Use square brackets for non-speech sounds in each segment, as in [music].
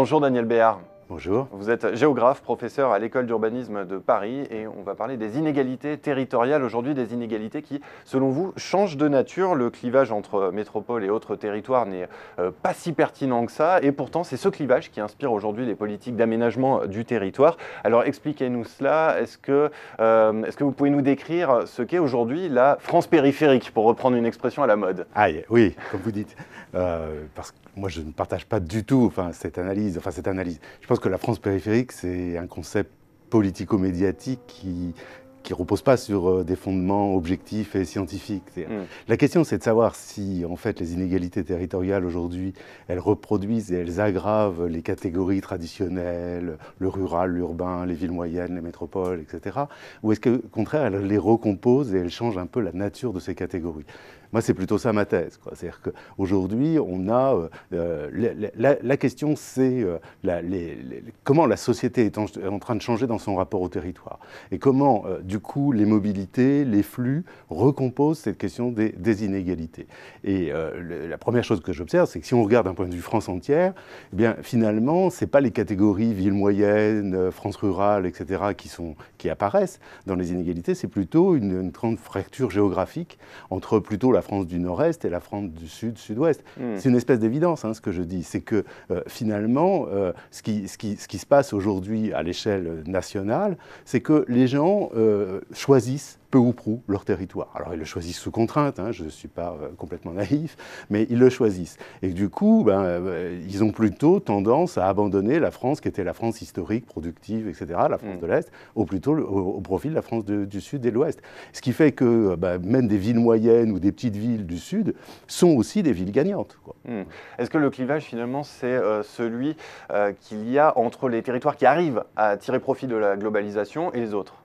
Bonjour Daniel Béard. Bonjour. Vous êtes géographe, professeur à l'école d'urbanisme de Paris et on va parler des inégalités territoriales aujourd'hui, des inégalités qui, selon vous, changent de nature. Le clivage entre métropole et autres territoires n'est euh, pas si pertinent que ça et pourtant c'est ce clivage qui inspire aujourd'hui les politiques d'aménagement euh, du territoire. Alors expliquez-nous cela. Est-ce que, euh, que vous pouvez nous décrire ce qu'est aujourd'hui la France périphérique, pour reprendre une expression à la mode Aïe, oui, comme vous dites. parce que moi, je ne partage pas du tout enfin, cette analyse. Enfin, cette analyse. Je pense que la France périphérique, c'est un concept politico-médiatique qui qui repose pas sur euh, des fondements objectifs et scientifiques. Hmm. La question, c'est de savoir si, en fait, les inégalités territoriales aujourd'hui, elles reproduisent et elles aggravent les catégories traditionnelles, le rural, l'urbain, les villes moyennes, les métropoles, etc. Ou est-ce que, au contraire, elles les recomposent et elles changent un peu la nature de ces catégories moi, c'est plutôt ça ma thèse. C'est-à-dire qu'aujourd'hui, on a. Euh, euh, la, question, c'est euh, comment la société est en, train de changer dans son rapport au territoire. Et comment, du coup, les mobilités, les flux recomposent cette question des, inégalités. Et la première chose que j'observe, c'est que si on regarde d'un point de vue France entière, eh bien, finalement, ce n'est pas les catégories ville moyenne, France rurale, etc., qui, sont, qui apparaissent dans les inégalités, c'est plutôt une, une grande fracture géographique entre plutôt la la France du Nord-Est et la France du Sud-Sud-Ouest. Hmm. C'est une espèce d'évidence, hein, ce que je dis. C'est que euh, finalement, euh, ce, qui, se passe aujourd'hui à l'échelle nationale, c'est que les gens euh, choisissent peu ou prou leur territoire. Alors ils le choisissent sous contrainte, hein, je ne suis pas euh, complètement naïf, mais ils le choisissent. Et du coup, ben, euh, ils ont plutôt tendance à abandonner la France qui était la France historique, productive, etc., la France mm. de l'Est, au, plutôt, au, profil profit de la France du Sud et de l'Ouest. Ce qui fait que euh, ben, même des villes moyennes ou des petites villes du Sud sont aussi des villes gagnantes. Mm. Est-ce que le clivage, finalement, c'est celui qu'il y a entre les territoires qui arrivent à tirer profit de la globalisation et les autres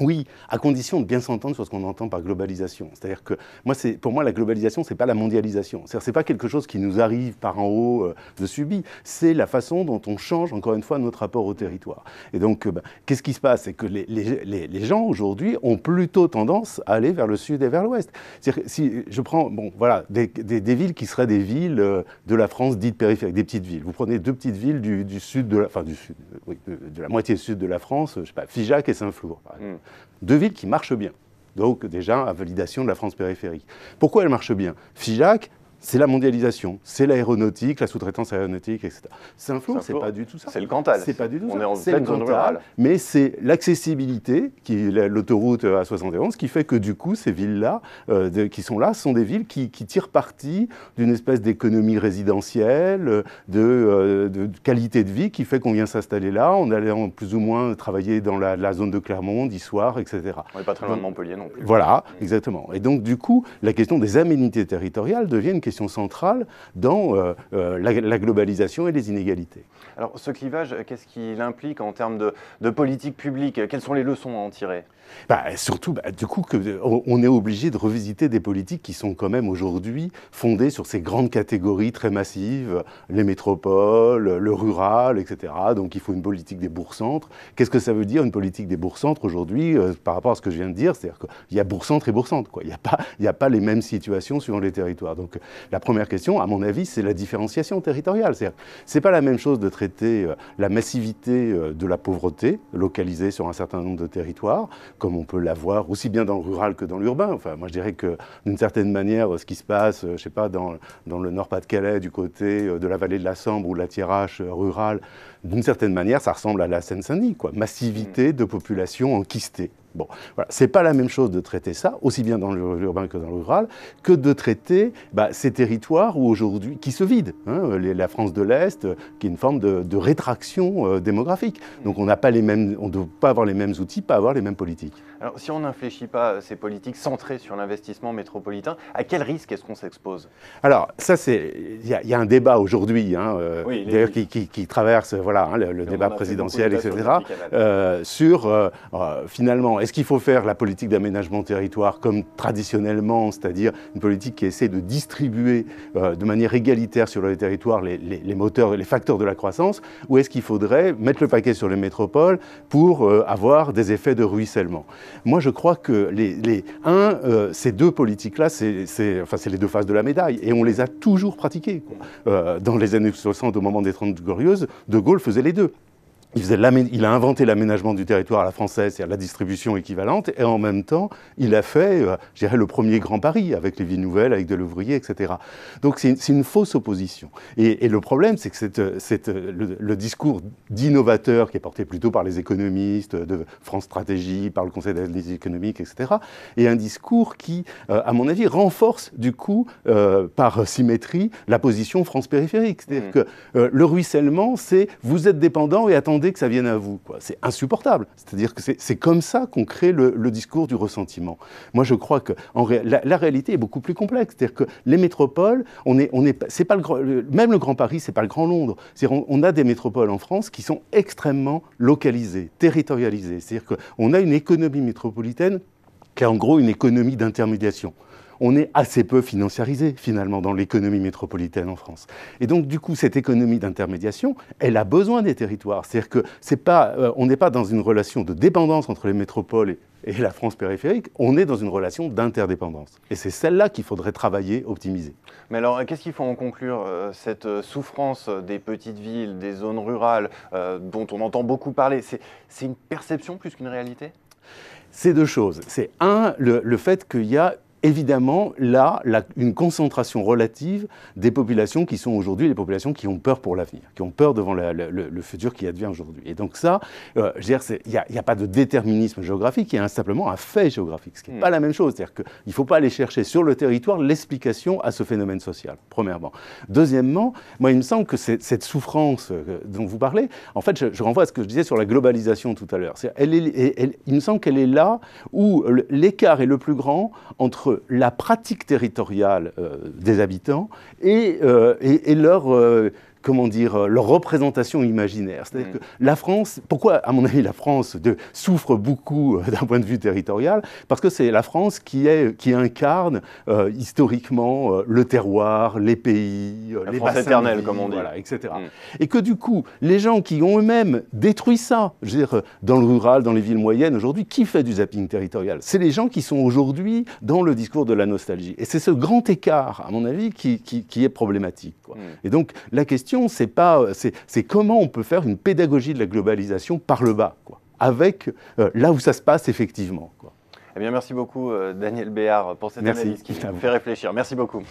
oui, à condition de bien s'entendre sur ce qu'on entend par globalisation. C'est-à-dire que moi, pour moi, la globalisation, c'est pas la mondialisation. cest à pas quelque chose qui nous arrive par en haut euh, de subi C'est la façon dont on change, encore une fois, notre rapport au territoire. Et donc, euh, bah, qu'est-ce qui se passe C'est que les, gens aujourd'hui ont plutôt tendance à aller vers le sud et vers l'ouest. C'est-à-dire, si je prends, bon, voilà, des, villes qui seraient des villes euh, de la France dite périphériques, des petites villes. Vous prenez deux petites villes du, sud de enfin, du sud, oui, de, la moitié sud de la France, je sais pas, Figeac et Saint-Flour, par exemple. Hmm. Deux villes qui marchent bien. Donc déjà, à validation de la France périphérique. Pourquoi elles marchent bien Figeac, c'est la mondialisation, c'est l'aéronautique, la sous-traitance aéronautique, etc. C'est un flou, c'est pas du tout ça. C'est le Cantal. C'est pas du tout On Est en le Cantal, Mais c'est l'accessibilité, qui l'autoroute euh, à 71 qui fait que du coup, ces villes-là, euh, qui sont là, sont des villes qui, tirent parti d'une espèce d'économie résidentielle, euh, de, qualité de vie, qui fait qu'on vient s'installer là, on allait plus ou moins travailler dans la, zone de Clermont, d'Issoire, etc. On n'est pas très loin de Montpellier non plus. Voilà, exactement. Et donc, du coup, la question des aménités territoriales devient une centrale dans euh, euh, la, globalisation et les inégalités. Alors ce clivage, qu'est-ce qu'il implique en termes de, de politique publique Quelles sont les leçons à en tirer bah, Surtout, bah, du coup, que, on est obligé de revisiter des politiques qui sont quand même aujourd'hui fondées sur ces grandes catégories très massives, les métropoles, le rural, etc. Donc il faut une politique des bourgs-centres. Qu'est-ce que ça veut dire une politique des bourgs-centres aujourd'hui euh, par rapport à ce que je viens de dire C'est-à-dire qu'il y a bourg-centre et bourg-centre. Il n'y a, pas, a pas les mêmes situations sur les territoires. Donc la première question, à mon avis, c'est la différenciation territoriale. C'est n'est pas la même chose de traiter euh, la massivité euh, de la pauvreté localisée sur un certain nombre de territoires, comme on peut l'avoir aussi bien dans le rural que dans l'urbain. Enfin, moi, je dirais que d'une certaine manière, euh, ce qui se passe, je sais pas, dans, le Nord-Pas-de-Calais, du côté de la vallée de la Sambre ou de la Thiérache rurale, d'une certaine manière, ça ressemble à la Seine-Saint-Denis, quoi. Massivité de population enquistée. Bon, voilà. c'est pas la même chose de traiter ça, aussi bien dans l'urbain que dans le rural, que de traiter bah, ces territoires où aujourd'hui qui se vident, hein, la France de l'Est, euh, qui est une forme de, rétraction euh, démographique. Mm. Donc on n'a pas les mêmes, on ne doit pas avoir les mêmes outils, pas avoir les mêmes politiques. Alors si on n'infléchit pas ces politiques centrées sur l'investissement métropolitain, à quel risque est-ce qu'on s'expose Alors ça c'est, il y, a un débat aujourd'hui, hein, euh, d'ailleurs qui, traverse voilà hein, le, débat présidentiel, etc. sur finalement est-ce qu'il faut faire la politique d'aménagement territoire comme traditionnellement, c'est-à-dire une politique qui essaie de distribuer euh, de manière égalitaire sur le territoire les, territoires les moteurs les facteurs de la croissance, ou est-ce qu'il faudrait mettre le paquet sur les métropoles pour euh, avoir des effets de ruissellement Moi, je crois que les, euh, ces deux politiques-là, c'est les deux faces de la médaille, et on les a toujours pratiquées. dans les années 60, au moment des Trente Glorieuses, De Gaulle faisait les deux il, a inventé l'aménagement du territoire à la française, c'est-à-dire la distribution équivalente, et en même temps, il a fait, euh, je dirais, le premier Grand Paris, avec les villes nouvelles, avec de l'ouvrier, etc. Donc c'est une, fausse opposition. Et, le problème, c'est que c'est le, discours d'innovateur, qui est porté plutôt par les économistes de France Stratégie, par le Conseil des économiques, etc., est un discours qui, euh, à mon avis, renforce du coup, euh, par symétrie, la position France périphérique. C'est-à-dire mmh. que le ruissellement, c'est vous êtes dépendant et attendez que ça vienne à vous. C'est insupportable. C'est-à-dire que c'est comme ça qu'on crée le, discours du ressentiment. Moi, je crois que la, réalité est beaucoup plus complexe. C'est-à-dire que les métropoles, on est, pas même le Grand Paris, c'est pas le Grand Londres. On, on, a des métropoles en France qui sont extrêmement localisées, territorialisées. C'est-à-dire qu'on a une économie métropolitaine qui est en gros une économie d'intermédiation on est assez peu financiarisé finalement dans l'économie métropolitaine en France. Et donc du coup, cette économie d'intermédiation, elle a besoin des territoires. C'est-à-dire que c'est pas, euh, on n'est pas dans une relation de dépendance entre les métropoles et, la France périphérique, on est dans une relation d'interdépendance. Et c'est celle-là qu'il faudrait travailler, optimiser. Mais alors, euh, qu'est-ce qu'il faut en conclure euh, Cette souffrance des petites villes, des zones rurales, dont on entend beaucoup parler, c'est une perception plus qu'une réalité c'est deux choses. C'est un, le, le fait qu'il y a évidemment là, une concentration relative des populations qui sont aujourd'hui les populations qui ont peur pour l'avenir, qui ont peur devant le, futur qui advient aujourd'hui. Et donc ça, euh, dire, il n'y a, pas de déterminisme géographique, il y a simplement un fait géographique, ce qui n'est hmm. pas la même chose. C'est-à-dire qu'il ne faut pas aller chercher sur le territoire l'explication à ce phénomène social, premièrement. Deuxièmement, moi il me semble que cette souffrance euh, dont vous parlez, en fait je, renvoie à ce que je disais sur la globalisation tout à l'heure. Elle, il me semble qu'elle est là où l'écart est le plus grand entre la pratique territoriale euh, des habitants et euh, leur euh, comment dire, euh, leur représentation imaginaire. C'est-à-dire mm. que la France, pourquoi, à mon avis, la France souffre beaucoup euh, d'un point de vue territorial Parce que c'est la France qui, est, qui incarne euh, historiquement le terroir, les pays, la les France comme on etc. Mm. Et que du coup, les gens qui ont eux-mêmes détruit ça, je dire, dans le rural, dans les villes moyennes, aujourd'hui, qui fait du zapping territorial C'est les gens qui sont aujourd'hui dans le discours de la nostalgie. Et c'est ce grand écart, à mon avis, qui, est problématique. Mm. Et donc, la question euh, c'est comment on peut faire une pédagogie de la globalisation par le bas, avec euh, là où ça se passe effectivement. Eh bien, merci beaucoup, euh, Daniel Béard, pour cette analyse qui [laughs] fait réfléchir. Merci beaucoup.